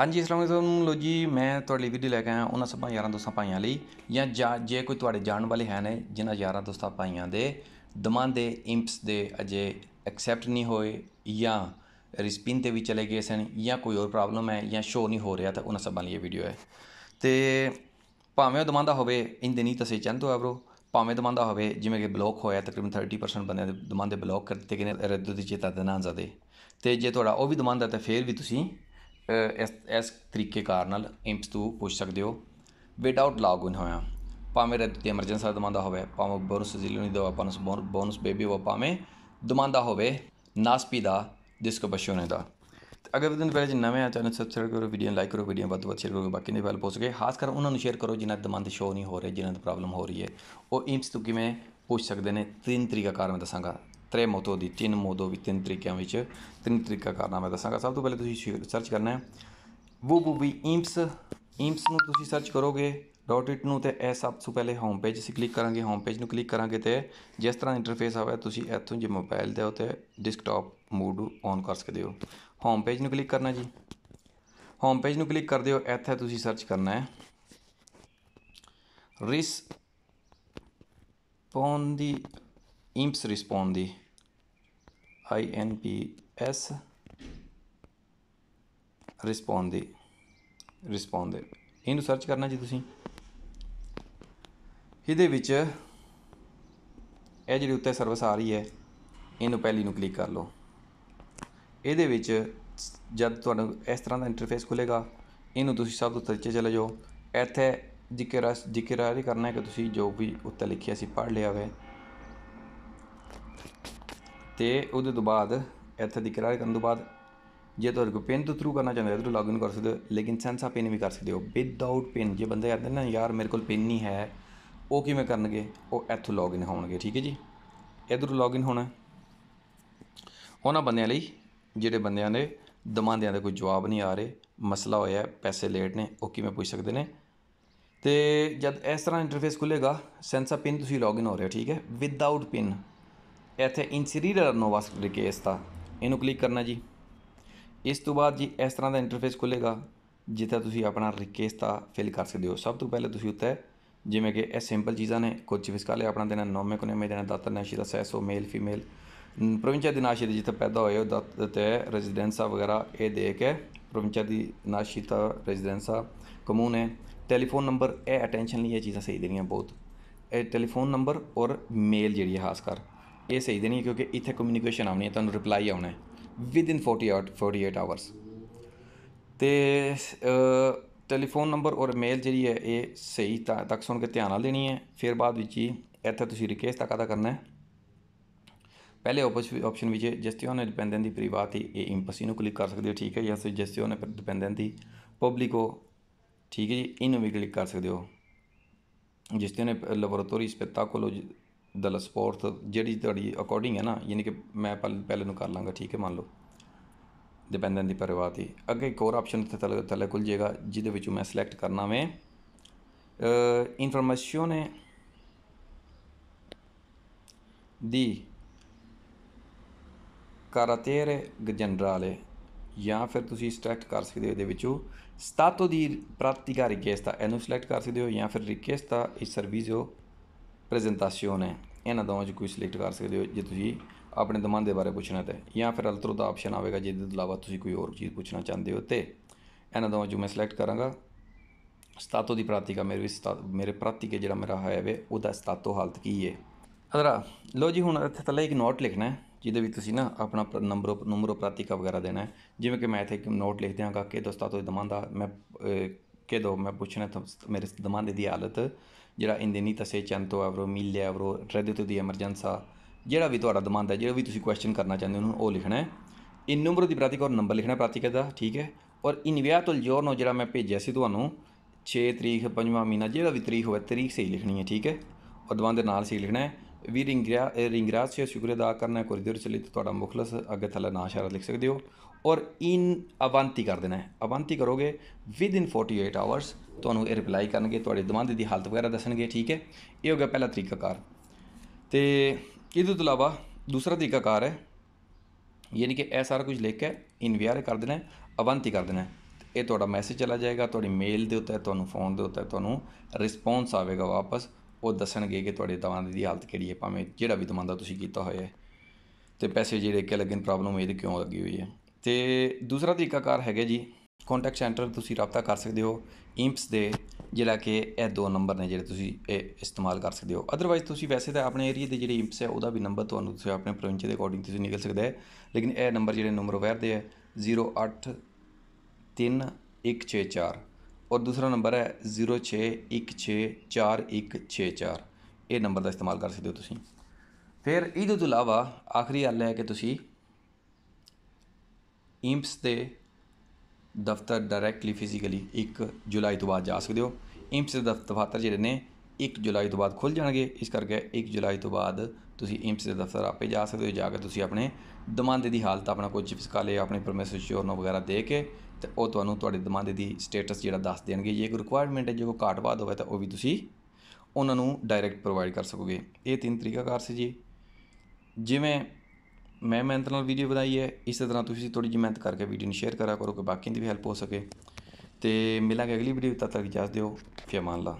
ਹਾਂਜੀ ਅਸਲਾਮ ਅਲੈਕੁਮ ਲੋ ਜੀ ਮੈਂ ਤੁਹਾਡੇ ਲਈ ਵੀਡੀਓ ਲੈ ਕੇ ਆਇਆ ਉਹਨਾਂ ਸਭਾਂ ਯਾਰਾਂ ਦੋਸਤਾਂ ਭਾਈਆਂ ਲਈ ਜਾਂ ਜੇ ਕੋਈ ਤੁਹਾਡੇ ਜਾਣ ਵਾਲੇ ਹੈ ਨੇ ਜਿਨ੍ਹਾਂ ਯਾਰਾਂ ਦੋਸਤਾਂ ਭਾਈਆਂ ਦੇ ਦਮਾਂ ਦੇ ਇੰਪਸ ਦੇ ਅਜੇ ਐਕਸੈਪਟ ਨਹੀਂ ਹੋਏ ਜਾਂ ਰਿਸਪਿਨ ਤੇ ਵੀ ਚਲੇ ਗਏ ਸਨ ਜਾਂ ਕੋਈ ਹੋਰ ਪ੍ਰੋਬਲਮ ਹੈ ਜਾਂ ਸ਼ੋ ਨਹੀਂ ਹੋ ਰਿਹਾ ਤਾਂ ਉਹਨਾਂ ਸਭਾਂ ਲਈ ਇਹ ਵੀਡੀਓ ਹੈ ਤੇ ਭਾਵੇਂ ਉਹ ਦਮਾਂਦਾ ਹੋਵੇ ਇੰਦੇ ਨਹੀਂ ਤਸੇ ਚੰਦ ਚੰਦੋ ਬਰੋ ਭਾਵੇਂ ਦਮਾਂਦਾ ਹੋਵੇ ਜਿਵੇਂ ਕਿ ਬਲੌਕ ਹੋਇਆ ਤਕਰੀਬਨ 30% ਬੰਦੇ ਦੇ ਦਮਾਂਦੇ ਬਲੌਕ ਕਰ ਦਿੱਤੇ ਗਏ ਨੇ ਰੱਦੋ ਦੀ ਚੇਤਾ ਦੇ ਨਾਂ ਤੇ ਜੇ ਤੁਹਾਡਾ ਉਹ ਵੀ ਦਮਾਂਦਾ ਤਾਂ ਫੇਰ ਵੀ ਤੁਸੀਂ ਇਸ ਇਸ ਤਰੀਕੇਕਾਰ ਨਾਲ ਇੰਪਸ ਤੋਂ ਪੁੱਛ ਸਕਦੇ ਹੋ ਵਿਦਆਊਟ ਲੌਗਇਨ ਹੋਇਆ ਭਾਵੇਂ ਰੱਦੀ ਐਮਰਜੈਂਸੀ ਦਾ ਦਮਾਂਦਾ ਹੋਵੇ ਭਾਵੇਂ ਬੋਨਸ ਜ਼ਿਲ੍ਹੇ ਨਹੀਂ ਦੋ ਬੋਨਸ ਬੋਨਸ ਬੇਬੀ ਉਹ ਭਾਵੇਂ ਦਮਾਂਦਾ ਹੋਵੇ ਨਾਸਪੀ ਦਾ ਜਿਸ ਕੋ ਬਸ਼ੋ ਨੇ ਦਾ ਅਗਰ ਤੁਸੀਂ ਪਹਿਲੇ ਜੇ ਨਵੇਂ ਆ ਚੈਨਲ ਸਬਸਕ੍ਰਾਈਬ ਕਰੋ ਵੀਡੀਓ ਲਾਈਕ ਕਰੋ ਵੀਡੀਓ ਵੱਧ ਤੋਂ ਵੱਧ ਸ਼ੇਅਰ ਕਰੋ ਬਾਕੀ ਨੇ ਵੈਲ ਪਹੁੰਚ ਗਏ ਖਾਸ ਕਰ ਉਹਨਾਂ ਨੂੰ ਸ਼ੇਅਰ ਕਰੋ ਜਿਨ੍ਹਾਂ ਦੇ ਦਮੰਦ ਸ਼ੋ ਨਹੀਂ ਹੋ ਰਹੇ ਜਿਨ੍ਹਾਂ ਦੇ ਪ੍ਰੋਬਲਮ ਹੋ ਰਹੀ ਹੈ ਉਹ ਇੰਪਸ ਤੋਂ ਕਿਵੇਂ ਪੁੱਛ ਸਕਦੇ ਨੇ ਤਿੰਨ ਤਰੀਕਾ ਕਾਰ ਮੈਂ ਦੱਸਾਂਗਾ ਤ੍ਰੇਮੋਤੋ ਦੀ ਤਿੰਨ ਮੋਦੋ ਵੀ ਤਿੰਨ ਤਰੀਕਿਆਂ ਵਿੱਚ ਤਿੰਨ ਤਰੀਕਾ ਕਰਨਾ ਮੈਂ ਦੱਸਾਂਗਾ ਸਭ ਤੋਂ ਪਹਿਲੇ ਤੁਸੀਂ ਸਰਚ ਕਰਨਾ ਹੈ ਵੀ ਇਮਸ ਇਮਸ ਨੂੰ ਤੁਸੀਂ ਸਰਚ ਕਰੋਗੇ ਡਾਟ ਇਟ ਨੂੰ ਤੇ ਇਹ ਸਭ ਤੋਂ ਪਹਿਲੇ ਹੋਮ ਪੇਜ ਅਸੀਂ ਕਲਿੱਕ ਕਰਾਂਗੇ ਹੋਮ ਪੇਜ ਨੂੰ ਕਲਿੱਕ ਕਰਾਂਗੇ ਤੇ ਜਿਸ ਤਰ੍ਹਾਂ ਇੰਟਰਫੇਸ ਆਵੇ ਤੁਸੀਂ ਇੱਥੋਂ ਜੇ ਮੋਬਾਈਲ ਦੇ ਉਤੇ ਡਿਸਕਟਾਪ ਮੋਡ ਔਨ ਕਰ ਸਕਦੇ ਹੋ ਹੋਮ ਪੇਜ ਨੂੰ ਕਲਿੱਕ ਕਰਨਾ ਜੀ ਹੋਮ ਪੇਜ ਨੂੰ ਕਲਿੱਕ ਕਰਦੇ ਹੋ ਇੱਥੇ ਤੁਸੀਂ ਸਰਚ ਕਰਨਾ ਹੈ ਰਿਸ ਪੌਂਦੀ ਇੰਪਸ ਰਿਸਪੌਂਦੀ INPS ਐਨ ਰਿਸਪੌਂਡੇ ਇਹਨੂੰ ਸਰਚ ਕਰਨਾ ਜੀ ਤੁਸੀਂ ਇਹਦੇ ਵਿੱਚ ਇਹ ਜਿਹੜੀ ਉੱਤੇ ਸਰਵਿਸ ਆ ਰਹੀ ਹੈ ਇਹਨੂੰ ਪਹਿਲੀ ਨੂੰ ਕਲਿੱਕ ਕਰ ਲਓ ਇਹਦੇ ਵਿੱਚ ਜਦ ਤੁਹਾਨੂੰ ਇਸ ਤਰ੍ਹਾਂ ਦਾ ਇੰਟਰਫੇਸ ਖੁੱਲੇਗਾ ਇਹਨੂੰ ਤੁਸੀਂ ਸਭ ਤੋਂ ਉੱਤੇ ਚਲੇ ਜਾਓ ਇੱਥੇ ਜ਼ਿਕਰ ਜ਼ਿਕਰ ਕਰਨਾ ਹੈ ਕਿ ਤੁਸੀਂ ਜੋ ਵੀ ਉੱਤੇ ਲਿਖਿਆ ਸੀ ਪੜ੍ਹ ਲਿਆ ਹੋਵੇ ਤੇ ਉਹਦੇ ਤੋਂ ਬਾਅਦ ਇੱਥੇ ਦੀ ਕਿਰਾਏ ਕਰਨ ਤੋਂ ਬਾਅਦ ਜੇ ਤੁਹਾਡੇ ਕੋ ਪਿੰਨ ਤੋਂ ਥਰੂ ਕਰਨਾ ਚਾਹੁੰਦੇ ਹੋ ਤਾਂ ਲੌਗਇਨ ਕਰ ਸਕਦੇ ਹੋ ਲੇਕਿਨ ਸੈਂਸਾ ਪਿਨ ਵੀ ਕਰ ਸਕਦੇ ਹੋ ਵਿਦਆਊਟ ਪਿਨ ਜੇ ਬੰਦੇ ਕਹਿੰਦੇ ਨਾ ਯਾਰ ਮੇਰੇ ਕੋਲ ਪਿਨ ਨਹੀਂ ਹੈ ਉਹ ਕਿਵੇਂ ਕਰਨਗੇ ਉਹ ਇੱਥੋਂ ਲੌਗਇਨ ਹੋਣਗੇ ਠੀਕ ਹੈ ਜੀ ਇਧਰ ਲੌਗਇਨ ਹੋਣਾ ਉਹਨਾਂ ਬੰਦਿਆਂ ਲਈ ਜਿਹੜੇ ਬੰਦਿਆਂ ਦੇ ਦਮਾਂਦਿਆਂ ਦਾ ਕੋਈ ਜਵਾਬ ਨਹੀਂ ਆ ਰਹੇ ਮਸਲਾ ਹੋਇਆ ਪੈਸੇ ਲੇਟ ਨੇ ਉਹ ਕਿਵੇਂ ਪੁੱਛ ਸਕਦੇ ਨੇ ਤੇ ਜਦ ਇਸ ਤਰ੍ਹਾਂ ਇੰਟਰਫੇਸ ਖੁੱਲੇਗਾ ਸੈਂਸਾ ਪਿਨ ਤੁਸੀਂ ਲੌਗਇਨ ਹੋ ਰਹੇ ਹੋ ਠੀਕ ਹੈ ਵਿਦਆਊਟ ਪਿਨ ਇੱਥੇ ਇਨਸੀਰੀਅਰ ਨੋਵਾਸਕੂਲਰ ਕੇਸ ਦਾ ਇਹਨੂੰ ਕਲਿੱਕ ਕਰਨਾ ਜੀ ਇਸ ਤੋਂ ਬਾਅਦ ਜੀ ਇਸ ਤਰ੍ਹਾਂ ਦਾ ਇੰਟਰਫੇਸ ਖੁੱਲੇਗਾ ਜਿੱਥੇ ਤੁਸੀਂ ਆਪਣਾ ਰਿਕੇਸਤਾ ਫਿਲ ਕਰ ਸਕਦੇ ਹੋ ਸਭ ਤੋਂ ਪਹਿਲੇ ਤੁਸੀਂ ਉੱਤੇ ਜਿਵੇਂ ਕਿ ਇਹ ਸਿੰਪਲ ਚੀਜ਼ਾਂ ਨੇ ਕੁਝ ਵਿਸਕਾਲੇ ਆਪਣਾ ਦੇਣਾ ਨੋਮੇ ਕੋਨੇ ਮੇ ਦੇਣਾ ਦਾਤਰ ਨਾਸ਼ੀ ਦਾ ਸੈਸੋ ਮੇਲ ਫੀਮੇਲ ਪ੍ਰੋਵਿੰਸ਼ਾ ਦੀ ਨਾਸ਼ੀ ਜਿੱਥੇ ਪੈਦਾ ਹੋਏ ਉਹ ਤੇ ਰੈਜ਼ੀਡੈਂਸਾ ਵਗੈਰਾ ਇਹ ਦੇ ਕੇ ਪ੍ਰੋਵਿੰਸ਼ਾ ਦੀ ਨਾਸ਼ੀ ਦਾ ਰੈਜ਼ੀਡੈਂਸਾ ਕਮੂਨ ਹੈ ਟੈਲੀਫੋਨ ਨੰਬਰ ਇਹ ਅਟੈਂਸ਼ਨ ਲਈ ਇਹ ਚੀਜ਼ਾਂ ਸਹੀ ਦੇਣੀਆਂ ਬਹੁਤ ਇਹ ਟੈਲੀਫੋਨ ਨੰਬਰ ਔਰ ਮੇਲ ਜਿਹੜੀ ਹੈ ਖਾਸ ਕਰ ਇਹ ਸਹੀ ਨਹੀਂ ਕਿਉਂਕਿ ਇੱਥੇ ਕਮਿਊਨੀਕੇਸ਼ਨ ਆਉਣੀ ਹੈ ਤੁਹਾਨੂੰ ਰਿਪਲਾਈ ਆਉਣਾ ਹੈ ਵਿਦ ਇਨ 48 48 ਆਵਰਸ ਤੇ ਟੈਲੀਫੋਨ ਨੰਬਰ ਔਰ ਮੇਲ ਜਿਹੜੀ ਹੈ ਇਹ ਸਹੀ ਤੱਕ ਸੁਣ ਕੇ ਧਿਆਨ ਨਾਲ ਦੇਣੀ ਹੈ ਫਿਰ ਬਾਅਦ ਵਿੱਚ ਹੀ ਇੱਥੇ ਤੁਸੀਂ ਰਿਕੁਐਸਟ ਤੱਕ ਅਦਾ ਕਰਨਾ ਹੈ ਪਹਿਲੇ ਆਪਸ਼ਨ ਵਿੱਚ ਜਸਟਿਓਨ ਡਿਪੈਂਡੈਂਟ ਦੀ ਪ੍ਰੀਵਾਤ ਹੀ ਇਹ ਇੰਪਸੀ ਨੂੰ ਕਲਿੱਕ ਕਰ ਸਕਦੇ ਹੋ ਠੀਕ ਹੈ ਜਾਂ ਫਿਰ ਜਸਟਿਓਨ ਡਿਪੈਂਡੈਂਟ ਦੀ ਪਬਲਿਕੋ ਠੀਕ ਹੈ ਜੀ ਇਹਨੂੰ ਵੀ ਕਲਿੱਕ ਕਰ ਸਕਦੇ ਹੋ ਜਿਸ ਤੇ ਨੇ ਲੈਬੋਰੇਟਰੀ ਸਪੈਕਟਾਕੋਲੋਜੀ ਦਲ ਸਪੋਰਟ ਜਿਹੜੀ ਤੁਹਾਡੀ ਅਕੋਰਡਿੰਗ ਹੈ ਨਾ ਯਾਨੀ ਕਿ ਮੈਂ ਪਹਿਲੇ ਨੂੰ ਕਰ ਲਾਂਗਾ ਠੀਕ ਹੈ ਮੰਨ ਲਓ ਡਿਪੈਂਡੈਂਟ ਦੀ ਪਰਵਾਹ ਅੱਗੇ ਇੱਕ ਹੋਰ ਆਪਸ਼ਨ ਇੱਥੇ ਤਲੇ ਤਲੇ ਖੁੱਲ ਜਾਏਗਾ ਜਿਹਦੇ ਵਿੱਚੋਂ ਮੈਂ ਸਿਲੈਕਟ ਕਰਨਾ ਵੇ ਇਨਫੋਰਮੇਸ਼ਨ ਹੈ ਦੀ ਕਾਰਾਤੇਰ ਜਨਰਲੇ ਜਾਂ ਫਿਰ ਤੁਸੀਂ ਸਟ੍ਰੈਕਟ ਕਰ ਸਕਦੇ ਹੋ ਇਹਦੇ ਵਿੱਚੋਂ ਸਤਾਤੋ ਦੀ ਪ੍ਰਾਪਤੀਕਾਰੀ ਕੇਸ ਦਾ ਇਹਨੂੰ ਸਿਲੈਕਟ ਕਰ ਸਕਦੇ ਹੋ ਜਾਂ ਫਿਰ ਰਿਕੇਸ ਦਾ ਇਸ ਸਰਵਿਸ ਜੋ ਪ੍ਰੈਜੈਂਟੇਸ਼ਨ ਹੈ ਇਹਨਾਂ ਦੋਵਾਂ 'ਚ ਕੋਈ ਸਿਲੈਕਟ ਕਰ ਸਕਦੇ ਹੋ ਜੇ ਤੁਸੀਂ ਆਪਣੇ ਦਮਨ ਦੇ ਬਾਰੇ ਪੁੱਛਣਾ ਤੇ ਜਾਂ ਫਿਰ ਅਲਟਰੋ ਦਾ ਆਪਸ਼ਨ ਆਵੇਗਾ ਜੇ ਦੇ ਇਲਾਵਾ ਤੁਸੀਂ ਕੋਈ ਹੋਰ ਚੀਜ਼ ਪੁੱਛਣਾ ਚਾਹੁੰਦੇ ਹੋ ਤੇ ਇਹਨਾਂ ਦੋਵਾਂ 'ਚੋਂ ਮੈਂ ਸਿਲੈਕਟ ਕਰਾਂਗਾ ਸਤਾਤੋ ਦੀ ਪ੍ਰਾਤਿਕਾ ਮੇਰੇ ਮੇਰੇ ਪ੍ਰਾਤਿਕੇ ਜਿਹੜਾ ਮੇਰਾ ਹੈ ਵੇ ਉਹਦਾ ਸਤਾਤੋ ਹਾਲਤ ਕੀ ਹੈ ਅਦਰਾ ਲੋ ਜੀ ਹੁਣ ਇੱਥੇ ਤਲੇ ਇੱਕ ਨੋਟ ਲਿਖਣਾ ਹੈ ਜਿਹਦੇ ਵਿੱਚ ਤੁਸੀਂ ਨਾ ਆਪਣਾ ਨੰਬਰ ਨੰਬਰ ਪ੍ਰਾਤਿਕਾ ਵਗੈਰਾ ਦੇਣਾ ਹੈ ਜਿਵੇਂ ਕਿ ਮੈਂ ਇੱਥੇ ਇੱਕ ਨੋਟ ਲਿਖ ਦਿਆਂਗਾ ਕਿ ਦੋਸਤਾਤੋ ਦਮਨ ਦਾ ਮੈਂ ਕਿ ਦੋ ਮੈਂ ਪੁੱਛਣਾ ਮੇਰੇ ਦਮਾਂਦੇ ਦੀ ਹਾਲਤ ਜਿਹੜਾ ਇੰਦੇਨੀਤਸੇ ਚੰਤੋ ਐਵਰੋ ਮਿਲੇ ਐਵਰੋ ਟੂ ਦੀ ਐਮਰਜੈਂਸਾ ਜਿਹੜਾ ਵੀ ਤੁਹਾਡਾ ਦਮੰਦ ਹੈ ਜਿਹੜਾ ਵੀ ਤੁਸੀਂ ਕੁਐਸਚਨ ਕਰਨਾ ਚਾਹੁੰਦੇ ਹੋ ਉਹ ਲਿਖਣਾ ਹੈ ਇਨ ਨੰਬਰ ਦੀ ਪ੍ਰਾਤਿਕ ਔਰ ਨੰਬਰ ਲਿਖਣਾ ਪ੍ਰਤੀਕ ਦਾ ਠੀਕ ਹੈ ਔਰ ਜੋਰ ਜੋਰਨੋ ਜਿਹੜਾ ਮੈਂ ਭੇਜਿਆ ਸੀ ਤੁਹਾਨੂੰ 6 ਤਰੀਕ 5ਵਾਂ ਮਹੀਨਾ ਜਿਹੜਾ ਵੀ ਤਰੀਕ ਹੋਵੇ ਤਰੀਕ ਸਹੀ ਲਿਖਣੀ ਹੈ ਠੀਕ ਹੈ ਔਰ ਦਮੰਦ ਦੇ ਨਾਲ ਸਹੀ ਲਿਖਣਾ ਹੈ ਵੀ ਰਿੰਗਿਆ ਰਿੰਗਰਾਜ ਸ਼ੁਕਰ ਅਦਾ ਕਰਨਾ ਕੋਰੀਡੋਰ ਚਲੀ ਤੇ ਤੁਹਾਡਾ ਮੁਖਲਸ ਅੱਗੇ ਥੱਲੇ ਨਾ ਇਸ਼ਾਰਾ ਲਿਖ ਸਕਦੇ ਹੋ ਔਰ ਇਨ ਅਵੰਤੀ ਕਰ ਦੇਣਾ ਹੈ ਅਵੰਤੀ ਕਰੋਗੇ ਵਿਦ ਇਨ 48 ਆਵਰਸ ਤੁਹਾਨੂੰ ਇਹ ਰਿਪਲਾਈ ਕਰਨਗੇ ਤੁਹਾਡੇ ਦਮੰਦ ਦੀ ਹਾਲਤ ਵਗੈਰਾ ਦੱਸਣਗੇ ਠੀਕ ਹੈ ਇਹ ਹੋ ਗਿਆ ਪਹਿਲਾ ਤਰੀਕਾਕਾਰ ਤੇ ਇਹਦੇ ਤੋਂ ਇਲਾਵਾ ਦੂਸਰਾ ਤਰੀਕਾਕਾਰ ਹੈ ਯਾਨੀ ਕਿ ਇਹ ਸਾਰਾ ਕੁਝ ਲਿਖ ਕੇ ਇਨ ਵੀਆਰ ਕਰ ਦੇਣਾ ਹੈ ਅਵੰਤੀ ਕਰ ਦੇਣਾ ਹੈ ਇਹ ਤੁਹਾਡਾ ਮੈਸੇਜ ਚਲਾ ਜਾਏਗਾ ਤੁਹਾਡੀ ਮੇਲ ਦੇ ਉੱਤੇ ਤੁਹਾਨੂੰ ਫੋਨ ਦੇ ਉੱਤੇ ਤੁਹਾਨੂੰ ਰਿਸਪੌਂਸ ਆਵੇਗਾ ਵਾਪਸ ਉਹ ਦੱਸਣਗੇ ਕਿ ਤੁਹਾਡੇ ਦਵਾਂਦੇ ਦੀ ਹਾਲਤ ਕਿਹੜੀ ਹੈ ਭਾਵੇਂ ਜਿਹੜਾ ਵੀ ਦਾ ਤੁਸੀਂ ਕੀਤਾ ਹੋਇਆ ਹੈ ਤੇ ਪੈਸੇ ਜਿਹੜੇ ਕਿ ਲੱਗਣ ਪ੍ਰੋਬਲਮ ਇਹਦੇ ਤੇ ਕਿਉਂ ਲੱਗੀ ਹੋਈ ਹੈ ਤੇ ਦੂਸਰਾ ਤਰੀਕਾਕਾਰ ਹੈਗਾ ਜੀ ਕੰਟੈਕਟ ਸੈਂਟਰ ਤੁਸੀਂ ਰਾਬਤਾ ਕਰ ਸਕਦੇ ਹੋ ਇੰਪਸ ਦੇ ਜਿਹੜਾ ਕਿ ਇਹ ਦੋ ਨੰਬਰ ਨੇ ਜਿਹੜੇ ਤੁਸੀਂ ਇਹ ਇਸਤੇਮਾਲ ਕਰ ਸਕਦੇ ਹੋ ਅਦਰਵਾਈਜ਼ ਤੁਸੀਂ ਵੈਸੇ ਤਾਂ ਆਪਣੇ ਏਰੀਆ ਦੇ ਜਿਹੜੇ ਇੰਪਸ ਹੈ ਉਹਦਾ ਵੀ ਨੰਬਰ ਤੁਹਾਨੂੰ ਤੁਸੀਂ ਆਪਣੇ ਪ੍ਰੋਵਿੰਸ ਦੇ ਅਕੋਰਡਿੰਗ ਤੁਸੀਂ ਨਿਕਲ ਸਕਦਾ ਹੈ ਲੇਕਿਨ ਇਹ ਨੰਬਰ ਜਿਹੜੇ ਨੰਬਰ ਅਵੇਅਰ ਦੇ ਹੈ 08 3164 ਔਰ ਦੂਸਰਾ ਨੰਬਰ ਹੈ 06164164 ਇਹ ਨੰਬਰ ਦਾ ਇਸਤੇਮਾਲ ਕਰ ਸਕਦੇ ਹੋ ਤੁਸੀਂ ਫਿਰ ਇਹਦੇ ਤੋਂ ਇਲਾਵਾ ਆਖਰੀ ਹੱਲ ਹੈ ਕਿ ਤੁਸੀਂ ਇੰਪਸ ਦੇ ਦਫ਼ਤਰ ਡਾਇਰੈਕਟਲੀ ਫਿਜ਼ੀਕਲੀ 1 ਜੁਲਾਈ ਤੋਂ ਬਾਅਦ ਜਾ ਸਕਦੇ ਹੋ ਇੰਪਸ ਦੇ ਦਫ਼ਤਰ ਜਿਹੜੇ ਨੇ 1 ਜੁਲਾਈ ਤੋਂ ਬਾਅਦ ਖੁੱਲ ਜਾਣਗੇ ਇਸ ਕਰਕੇ 1 ਜੁਲਾਈ ਤੋਂ ਬਾਅਦ ਤੁਸੀਂ ਇੰਪਸ ਦੇ ਦਫ਼ਤਰ ਆਪੇ ਜਾ ਸਕਦੇ ਹੋ ਜਾ ਕੇ ਤੁਸੀਂ ਆਪਣੇ ਦਮਾਂਦੇ ਦੀ ਹਾਲਤ ਆਪਣਾ ਕੋਈ ਚਿਪਸ ਕਾਲੇ ਆਪਣੇ ਆਪਣੇ ਸ਼ੋਰ ਨੋ ਵਗੈਰਾ ਦੇ ਕੇ ਤੇ ਉਹ ਤੁਹਾਨੂੰ ਤੁਹਾਡੇ ਦੇ ਦੀ ਸਟੇਟਸ ਜਿਹੜਾ ਦੱਸ ਦੇਣਗੇ ਜੇ ਕੋਈ ਰਿਕੁਆਇਰਮੈਂਟ ਹੈ ਜੇ ਕੋਈ ਘਾਟ ਵਾਧ ਹੋਵੇ ਤਾਂ ਉਹ ਵੀ ਤੁਸੀਂ ਉਹਨਾਂ ਨੂੰ ਡਾਇਰੈਕਟ ਪ੍ਰੋਵਾਈਡ ਕਰ ਸਕੋਗੇ ਇਹ ਤਿੰਨ ਕਰ ਸੀ ਜੀ ਜਿਵੇਂ ਮੈਂ ਮਿਹਨਤ ਨਾਲ ਵੀਡੀਓ ਬਣਾਈ ਹੈ ਇਸੇ ਤਰ੍ਹਾਂ ਤੁਸੀਂ ਥੋੜੀ ਜਿਹੀ ਮਿਹਨਤ ਕਰਕੇ ਵੀਡੀਓ ਨੂੰ ਸ਼ੇਅਰ ਕਰਾ ਕਰੋ ਕਿ ਬਾਕੀਆਂ ਦੀ ਵੀ ਹੈਲਪ ਹੋ ਸਕੇ ਤੇ ਮਿਲਾਂਗੇ ਅਗਲੀ ਵੀਡੀਓ ਤਦ ਤੱਕ ਇਜਾਜ਼ਤ ਦਿਓ ਫਿਆਮਾਨ ਲਾ